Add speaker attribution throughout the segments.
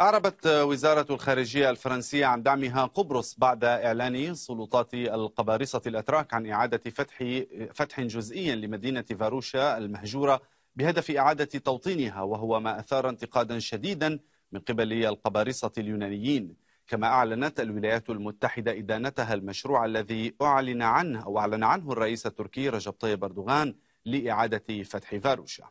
Speaker 1: أعربت وزارة الخارجية الفرنسية عن دعمها قبرص بعد إعلان سلطات القبارصة الأتراك عن إعادة فتح فتح جزئي لمدينة فاروشا المهجورة بهدف إعادة توطينها وهو ما أثار انتقادا شديدا من قبل القبارصة اليونانيين كما أعلنت الولايات المتحدة إدانتها المشروع الذي أعلن عنه أو أعلن عنه الرئيس التركي رجب طيب أردوغان لإعادة فتح فاروشا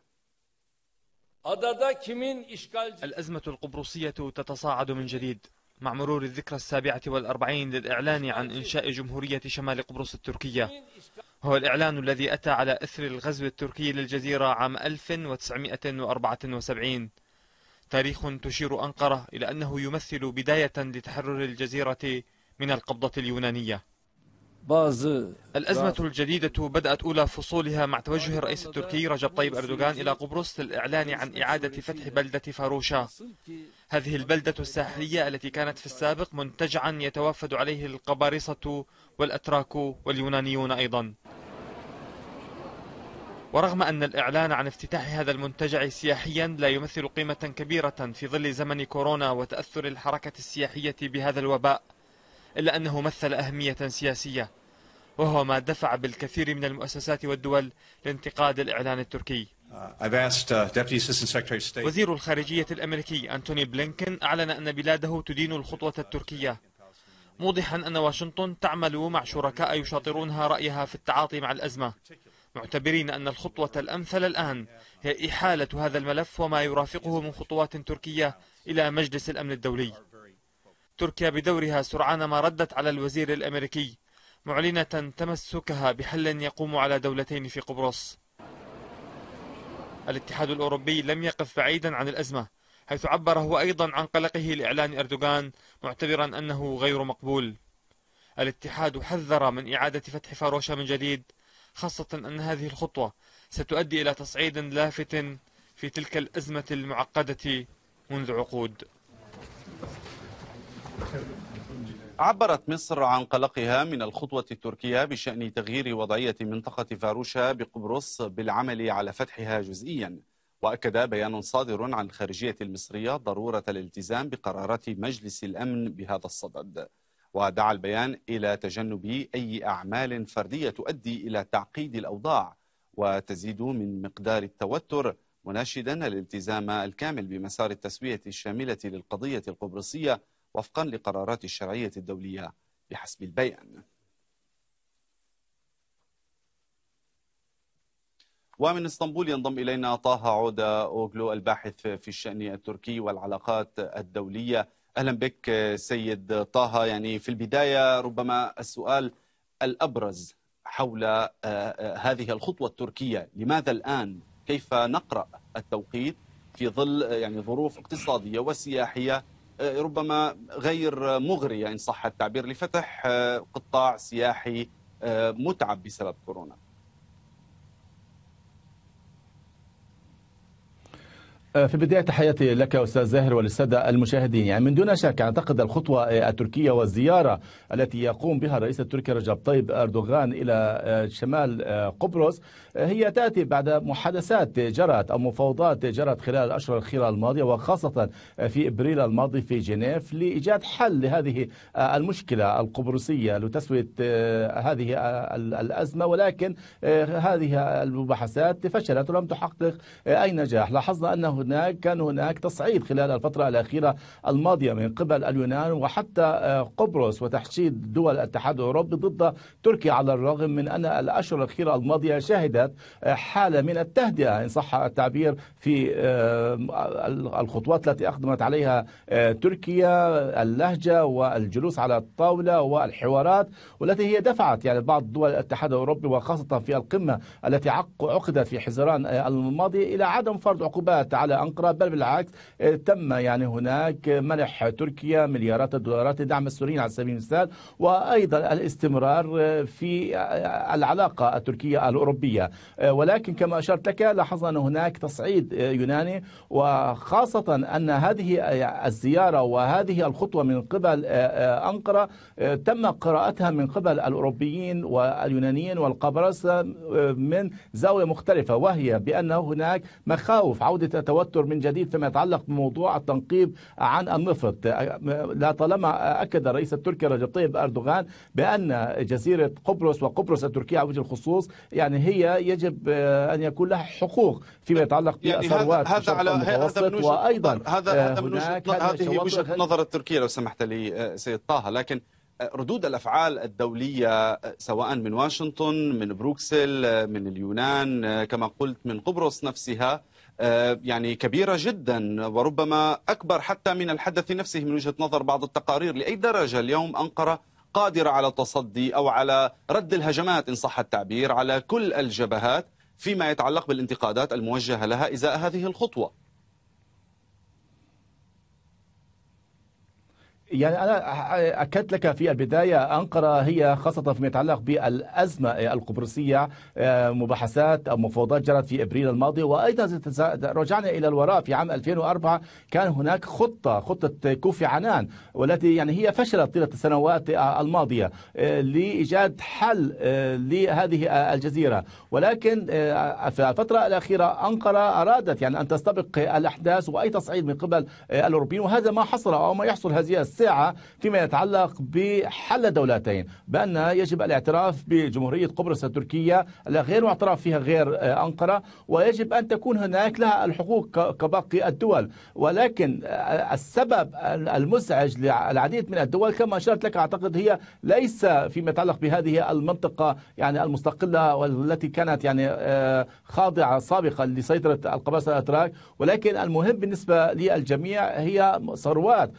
Speaker 2: الأزمة القبرصية تتصاعد من جديد مع مرور الذكرى السابعة والأربعين للإعلان عن إنشاء جمهورية شمال قبرص التركية هو الإعلان الذي أتى على إثر الغزو التركي للجزيرة عام 1974 تاريخ تشير أنقرة إلى أنه يمثل بداية لتحرر الجزيرة من القبضة اليونانية الأزمة الجديدة بدأت أولى فصولها مع توجه الرئيس التركي رجب طيب أردوغان إلى قبرص للإعلان عن إعادة فتح بلدة فاروشا هذه البلدة الساحلية التي كانت في السابق منتجعا يتوافد عليه القبارصة والأتراك واليونانيون أيضا ورغم أن الإعلان عن افتتاح هذا المنتجع سياحيا لا يمثل قيمة كبيرة في ظل زمن كورونا وتأثر الحركة السياحية بهذا الوباء إلا أنه مثل أهمية سياسية وهو ما دفع بالكثير من المؤسسات والدول لانتقاد الإعلان التركي
Speaker 1: uh, uh, وزير
Speaker 2: الخارجية الأمريكي أنتوني بلينكن أعلن أن بلاده تدين الخطوة التركية موضحا أن واشنطن تعمل مع شركاء يشاطرونها رأيها في التعاطي مع الأزمة معتبرين أن الخطوة الأمثل الآن هي إحالة هذا الملف وما يرافقه من خطوات تركية إلى مجلس الأمن الدولي تركيا بدورها سرعان ما ردت على الوزير الأمريكي معلنة تمسكها بحل يقوم على دولتين في قبرص الاتحاد الأوروبي لم يقف بعيدا عن الأزمة حيث عبر هو أيضا عن قلقه لإعلان أردوغان معتبرا أنه غير مقبول الاتحاد حذر من إعادة فتح فاروشا من جديد خاصة أن هذه الخطوة ستؤدي إلى تصعيد لافت في تلك الأزمة المعقدة منذ عقود
Speaker 1: عبرت مصر عن قلقها من الخطوة التركية بشأن تغيير وضعية منطقة فاروشا بقبرص بالعمل على فتحها جزئيا وأكد بيان صادر عن الخارجية المصرية ضرورة الالتزام بقرارات مجلس الأمن بهذا الصدد ودعا البيان إلى تجنب أي أعمال فردية تؤدي إلى تعقيد الأوضاع وتزيد من مقدار التوتر مناشدا الالتزام الكامل بمسار التسوية الشاملة للقضية القبرصية وفقا لقرارات الشرعية الدولية بحسب البيان ومن اسطنبول ينضم إلينا طه عودة أوغلو الباحث في الشأن التركي والعلاقات الدولية أهلا بك سيد طه يعني في البداية ربما السؤال الأبرز حول آه، آه، هذه الخطوة التركية لماذا الآن كيف نقرأ التوقيت في ظل يعني ظروف اقتصادية وسياحية آه، ربما غير مغرية إن صح التعبير لفتح آه، قطاع سياحي آه، متعب بسبب كورونا
Speaker 3: في بداية تحياتي لك أستاذ زاهر وللسادة المشاهدين يعني من دون شك أعتقد الخطوة التركية والزيارة التي يقوم بها الرئيس التركي رجب طيب أردوغان إلى آه، شمال آه، قبرص آه، هي تأتي بعد محادثات جرت أو مفاوضات جرت خلال الأشهر الأخيرة الماضية وخاصة في إبريل الماضي في جنيف لإيجاد حل لهذه المشكلة القبرصية لتسوية هذه الأزمة ولكن هذه المباحثات فشلت ولم تحقق أي نجاح لاحظنا أنه هناك كان هناك تصعيد خلال الفترة الأخيرة الماضية من قبل اليونان وحتى آه، قبرص وتحشيد دول الاتحاد الأوروبي ضد تركيا على الرغم من أن الأشهر الأخيرة الماضية شهدت آه، حالة من التهدئة إن صح التعبير في آه، الخطوات التي أقدمت عليها تركيا اللهجة والجلوس على الطاولة والحوارات والتي هي دفعت يعني بعض دول الاتحاد الأوروبي وخاصة في القمة التي عقدت في حزيران الماضي إلى عدم فرض عقوبات على على أنقرة بل بالعكس آه، تم يعني هناك منح تركيا مليارات الدولارات لدعم السوريين على سبيل المثال وأيضا الاستمرار آه، في آه، العلاقة التركية الأوروبية ولكن كما أشرت لك لاحظنا أن هناك تصعيد يوناني وخاصة أن هذه الزيارة وهذه الخطوة من قبل أنقرة تم قراءتها من قبل الأوروبيين واليونانيين والقبرص من زاوية مختلفة وهي بأن هناك مخاوف عودة التوتر من جديد فيما يتعلق بموضوع التنقيب عن النفط لا طالما أكد الرئيس التركي رجب طيب أردوغان بأن جزيرة قبرص وقبرص التركية على وجه الخصوص يعني هي يجب أن يكون لها حقوق فيما يتعلق يعني هذا على هذا من وأيضا هذا آه، هذا من هذه وجهة نظر
Speaker 1: التركية لو سمحت لي آه، سيد طه لكن آه، ردود الافعال الدوليه سواء من واشنطن من بروكسل من اليونان كما قلت من قبرص نفسها آه، يعني كبيرة جدا وربما أكبر حتى من الحدث نفسه من وجهة نظر بعض التقارير لأي درجة اليوم أنقرة قادرة على التصدي أو على رد الهجمات إن صح التعبير على كل الجبهات فيما يتعلق بالانتقادات الموجهة لها إزاء هذه الخطوة
Speaker 3: يعني أنا أكدت لك في البداية أنقرة هي خاصة فيما يتعلق بالأزمة القبرصية آه، مباحثات أو مفاوضات جرت في إبريل الماضي وأيضا رجعنا إلى الوراء في عام 2004 كان هناك خطة خطة كوفي عنان والتي يعني هي فشلت طيلة السنوات الماضية آه، لإيجاد حل آه، لهذه الجزيرة ولكن في الفترة الأخيرة أنقرة أرادت يعني أن تستبق الأحداث وأي تصعيد من قبل الأوروبيين وهذا ما حصل أو ما يحصل هذه الساعة فيما يتعلق بحل الدولتين بأن يجب الاعتراف بجمهورية قبرص التركية لا غير معترف فيها غير آه، أنقرة ويجب أن تكون هناك لها الحقوق كباقي الدول ولكن آه، السبب المزعج للعديد من الدول كما أشرت لك أعتقد هي ليس فيما يتعلق بهذه المنطقة يعني المستقلة والتي كانت يعني آه، خاضعة سابقا لسيطرة القبائل الأتراك ولكن المهم بالنسبة للجميع هي ثروات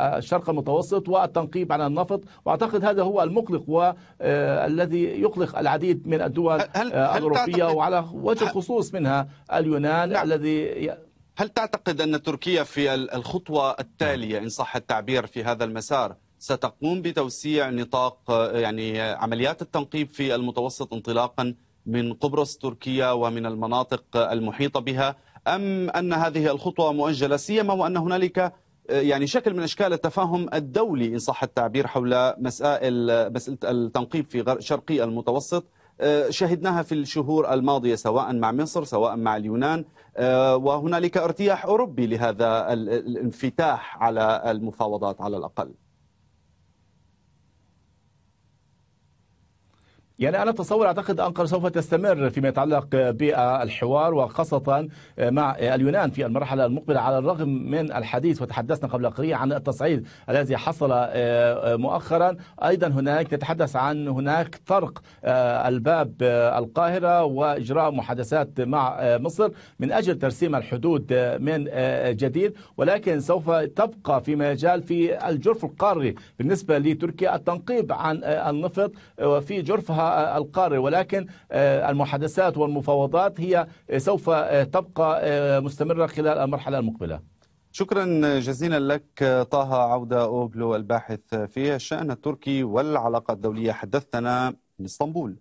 Speaker 3: الشرق المتوسط والتنقيب عن النفط واعتقد هذا هو المقلق والذي آه، يقلق العديد من الدول هل آه، الاوروبيه وعلى وجه الخصوص منها اليونان نعم. الذي هل تعتقد ان تركيا في الخطوه
Speaker 1: التاليه ان صح التعبير في هذا المسار ستقوم بتوسيع نطاق آه، يعني عمليات التنقيب في المتوسط انطلاقا من قبرص تركيا ومن المناطق المحيطه بها ام ان هذه الخطوه مؤجله سيما وان هنالك يعني شكل من اشكال التفاهم الدولي ان صح التعبير حول مسائل مساله التنقيب في شرقي المتوسط آه، شهدناها في الشهور الماضيه سواء مع مصر سواء مع اليونان آه، وهنالك ارتياح اوروبي لهذا الانفتاح
Speaker 3: على المفاوضات على الاقل يعني أنا أتصور أعتقد أنقرة سوف تستمر فيما يتعلق بالحوار وخاصة آه، مع اليونان في المرحلة المقبلة على الرغم من الحديث وتحدثنا قبل قليل عن التصعيد الذي حصل آه، آه، مؤخرا أيضا هناك نتحدث عن هناك طرق الباب القاهرة وإجراء محادثات مع مصر من أجل ترسيم الحدود من جديد ولكن سوف تبقى في مجال في الجرف القاري بالنسبة لتركيا التنقيب عن النفط وفي جرفها القارئ ولكن آه، المحادثات والمفاوضات هي آه، سوف آه، تبقى مستمرة خلال المرحلة المقبلة
Speaker 1: شكرا جزيلا لك طه عودة أوبلو الباحث في الشأن التركي والعلاقة الدولية حدثتنا من اسطنبول